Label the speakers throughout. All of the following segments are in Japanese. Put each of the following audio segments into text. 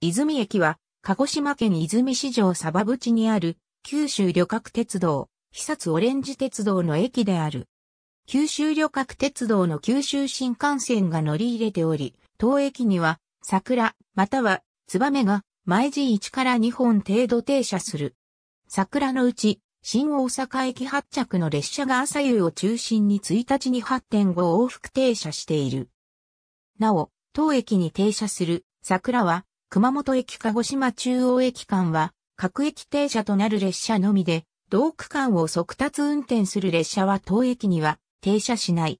Speaker 1: 泉駅は、鹿児島県泉市場鯖淵にある、九州旅客鉄道、久津オレンジ鉄道の駅である。九州旅客鉄道の九州新幹線が乗り入れており、当駅には、桜、または、ツバメが、毎時1から2本程度停車する。桜のうち、新大阪駅発着の列車が朝夕を中心に1日に8.5往復停車している。なお、当駅に停車する桜は熊本駅鹿児島中央駅間は、各駅停車となる列車のみで、同区間を速達運転する列車は当駅には停車しない。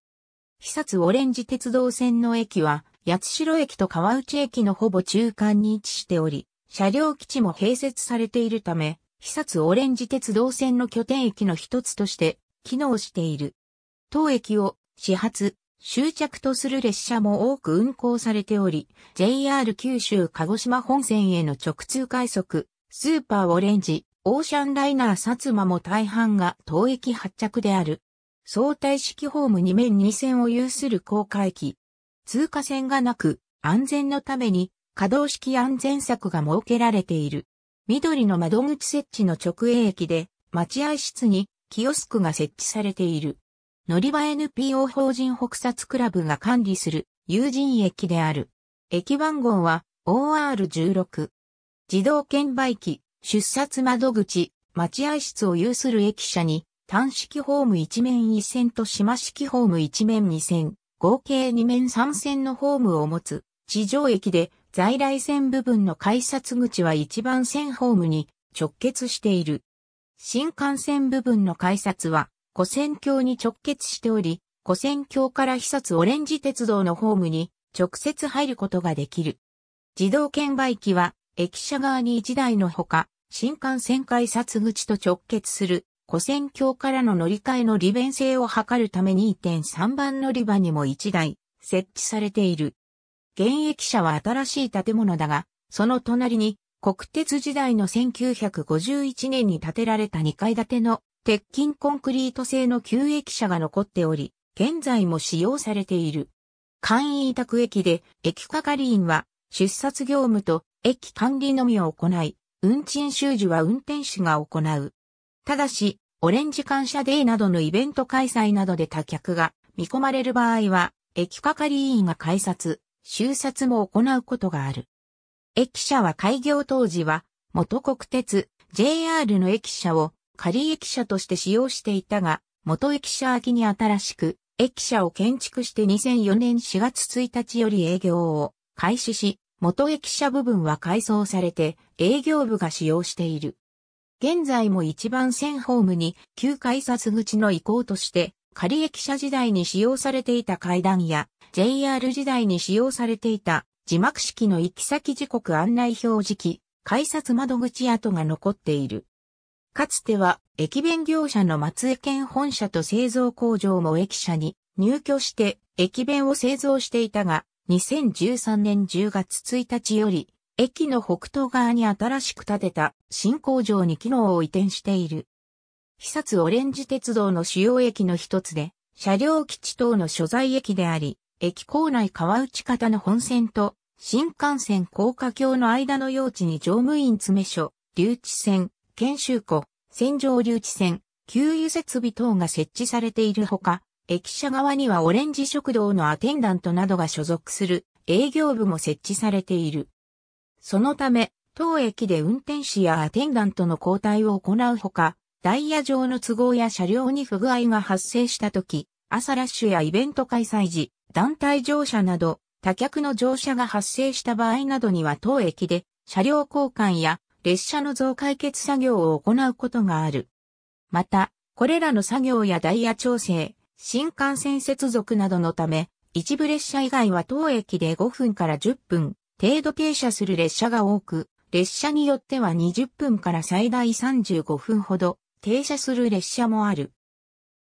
Speaker 1: 肥薩オレンジ鉄道線の駅は、八代駅と川内駅のほぼ中間に位置しており、車両基地も併設されているため、肥薩オレンジ鉄道線の拠点駅の一つとして機能している。当駅を始発、終着とする列車も多く運行されており、JR 九州鹿児島本線への直通快速、スーパーオレンジ、オーシャンライナー薩摩も大半が当駅発着である。相対式ホーム2面2線を有する高架駅。通過線がなく、安全のために可動式安全策が設けられている。緑の窓口設置の直営駅で、待合室にキオスクが設置されている。乗り場 NPO 法人北札クラブが管理する有人駅である。駅番号は OR16。自動券売機、出札窓口、待合室を有する駅舎に、単式ホーム1面1線と島式ホーム1面2線、合計2面3線のホームを持つ、地上駅で在来線部分の改札口は1番線ホームに直結している。新幹線部分の改札は古戦橋に直結しており、古戦橋から久津オレンジ鉄道のホームに直接入ることができる。自動券売機は駅舎側に1台のほか、新幹線改札口と直結する古戦橋からの乗り換えの利便性を図るため2.3番乗り場にも1台設置されている。現役車は新しい建物だが、その隣に国鉄時代の1951年に建てられた2階建ての鉄筋コンクリート製の旧駅舎が残っており、現在も使用されている。簡易委託駅で、駅係員は出札業務と駅管理のみを行い、運賃収受は運転士が行う。ただし、オレンジ感謝デーなどのイベント開催などで他客が見込まれる場合は、駅係員が改札、修札も行うことがある。駅舎は開業当時は、元国鉄 JR の駅舎を仮駅舎として使用していたが、元駅舎空きに新しく、駅舎を建築して2004年4月1日より営業を開始し、元駅舎部分は改装されて営業部が使用している。現在も一番線ホームに旧改札口の移行として仮駅舎時代に使用されていた階段や JR 時代に使用されていた字幕式の行き先時刻案内表示器、改札窓口跡が残っている。かつては駅弁業者の松江県本社と製造工場も駅舎に入居して駅弁を製造していたが、2013年10月1日より、駅の北東側に新しく建てた新工場に機能を移転している。被殺オレンジ鉄道の主要駅の一つで、車両基地等の所在駅であり、駅構内川内方の本線と新幹線高架橋の間の用地に乗務員詰所、留置線、研修庫、線浄留置線、給油設備等が設置されているほか、駅舎側にはオレンジ食堂のアテンダントなどが所属する営業部も設置されている。そのため、当駅で運転士やアテンダントの交代を行うほか、ダイヤ上の都合や車両に不具合が発生した時、朝ラッシュやイベント開催時、団体乗車など、他客の乗車が発生した場合などには当駅で車両交換や列車の増解決作業を行うことがある。また、これらの作業やダイヤ調整、新幹線接続などのため、一部列車以外は当駅で5分から10分程度停車する列車が多く、列車によっては20分から最大35分ほど停車する列車もある。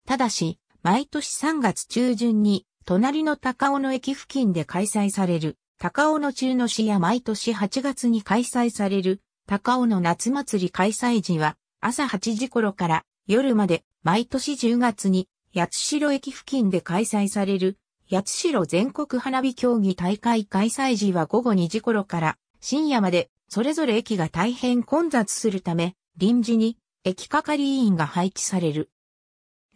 Speaker 1: ただし、毎年3月中旬に、隣の高尾の駅付近で開催される、高尾の中の市や毎年8月に開催される、高尾の夏祭り開催時は朝8時頃から夜まで毎年10月に八代駅付近で開催される八代全国花火競技大会開催時は午後2時頃から深夜までそれぞれ駅が大変混雑するため臨時に駅係員が配置される。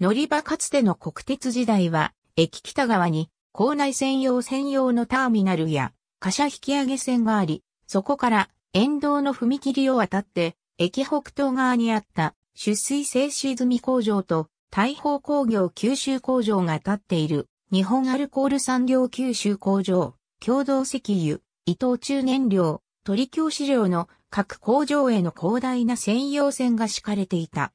Speaker 1: 乗り場かつての国鉄時代は駅北側に校内専用専用のターミナルや貨車引き上げ線があり、そこから沿道の踏切を渡って、駅北東側にあった出水製紙済工場と大砲工業九州工場が建っている日本アルコール産業九州工場、共同石油、伊藤中燃料、鳥京資料の各工場への広大な専用線が敷かれていた。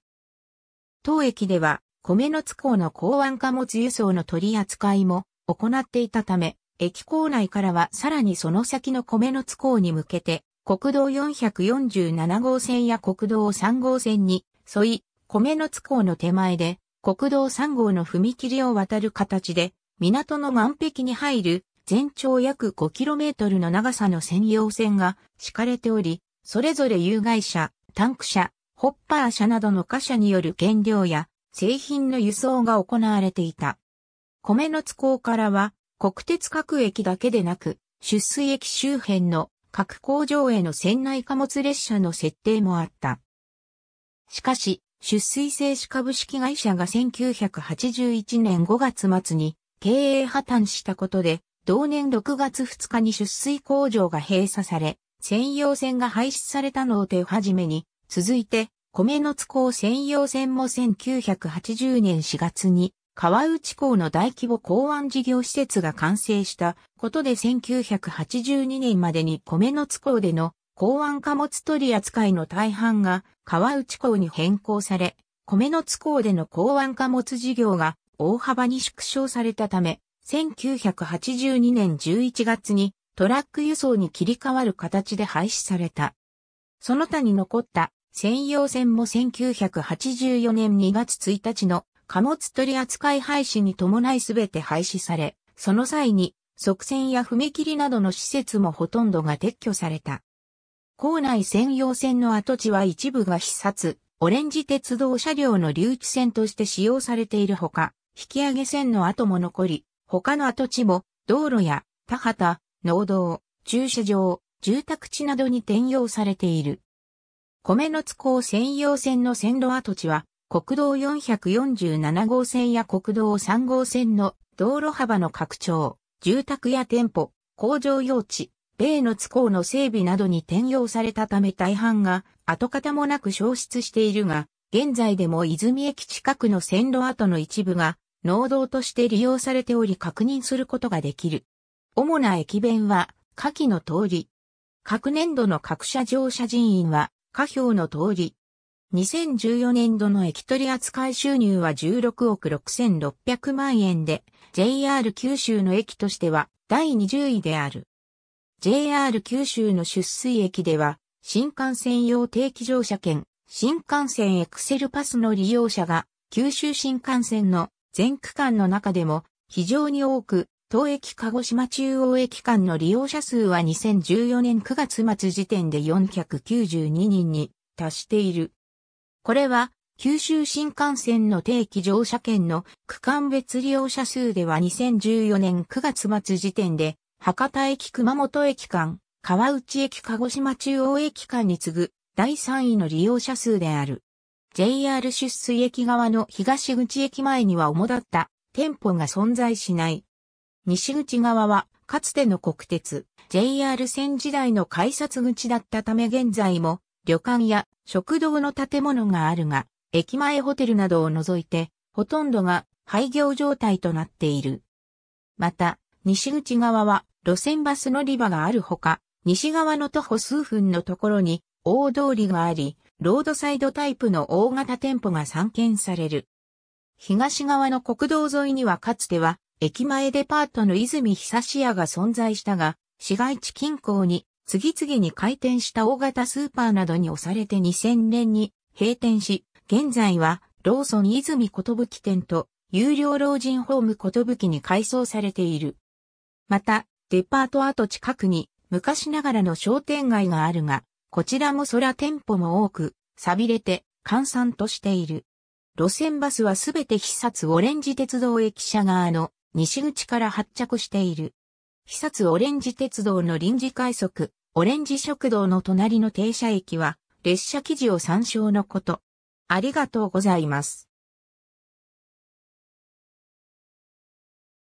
Speaker 1: 当駅では米の津港の港湾貨物輸送の取り扱いも行っていたため、駅構内からはさらにその先の米の津港に向けて国道447号線や国道3号線に沿い、米の津港の手前で、国道3号の踏切を渡る形で、港の岸壁に入る全長約 5km の長さの専用線が敷かれており、それぞれ有害車、タンク車、ホッパー車などの貨車による原料や製品の輸送が行われていた。米の津港からは国鉄各駅だけでなく、出水駅周辺の各工場への船内貨物列車の設定もあった。しかし、出水製紙株式会社が1981年5月末に経営破綻したことで、同年6月2日に出水工場が閉鎖され、専用船が廃止されたのを手始めに、続いて、米の津港専用船も1980年4月に川内港の大規模港湾事業施設が完成したことで1982年までに米の津港での港湾貨物取扱いの大半が川内港に変更され、米の津港での港湾貨物事業が大幅に縮小されたため、1982年11月にトラック輸送に切り替わる形で廃止された。その他に残った専用船も1984年2月1日の貨物取扱廃止に伴いすべて廃止され、その際に、側線や踏切などの施設もほとんどが撤去された。校内専用線の跡地は一部が視察、オレンジ鉄道車両の留置線として使用されているほか、引き上げ線の跡も残り、他の跡地も道路や田畑、農道、駐車場、住宅地などに転用されている。米の津港専用線の線路跡地は国道447号線や国道3号線の道路幅の拡張、住宅や店舗、工場用地、米の都港の整備などに転用されたため大半が跡形もなく消失しているが、現在でも泉駅近くの線路跡の一部が農道として利用されており確認することができる。主な駅弁は、下記の通り。各年度の各社乗車人員は、下表の通り、2014年度の駅取り扱い収入は16億6600万円で、JR 九州の駅としては第20位である。JR 九州の出水駅では、新幹線用定期乗車券、新幹線エクセルパスの利用者が、九州新幹線の全区間の中でも非常に多く、東駅鹿児島中央駅間の利用者数は2014年9月末時点で492人に達している。これは、九州新幹線の定期乗車券の区間別利用者数では2014年9月末時点で、博多駅熊本駅間、川内駅鹿児島中央駅間に次ぐ第3位の利用者数である。JR 出水駅側の東口駅前には主だった店舗が存在しない。西口側はかつての国鉄 JR 線時代の改札口だったため現在も旅館や食堂の建物があるが、駅前ホテルなどを除いて、ほとんどが廃業状態となっている。また、西口側は路線バス乗り場があるほか、西側の徒歩数分のところに大通りがあり、ロードサイドタイプの大型店舗が散見される。東側の国道沿いにはかつては、駅前デパートの泉久志屋が存在したが、市街地近郊に次々に開店した大型スーパーなどに押されて2000年に閉店し、現在はローソン泉ぶき店と有料老人ホームぶきに改装されている。また、デパート跡近くに昔ながらの商店街があるが、こちらも空店舗も多く、錆びれて、閑散としている。路線バスはすべて必殺オレンジ鉄道駅舎側の西口から発着している。必殺オレンジ鉄道の臨時快速、オレンジ食堂の隣の停車駅は列車記事を参照のこと。ありがとうございます。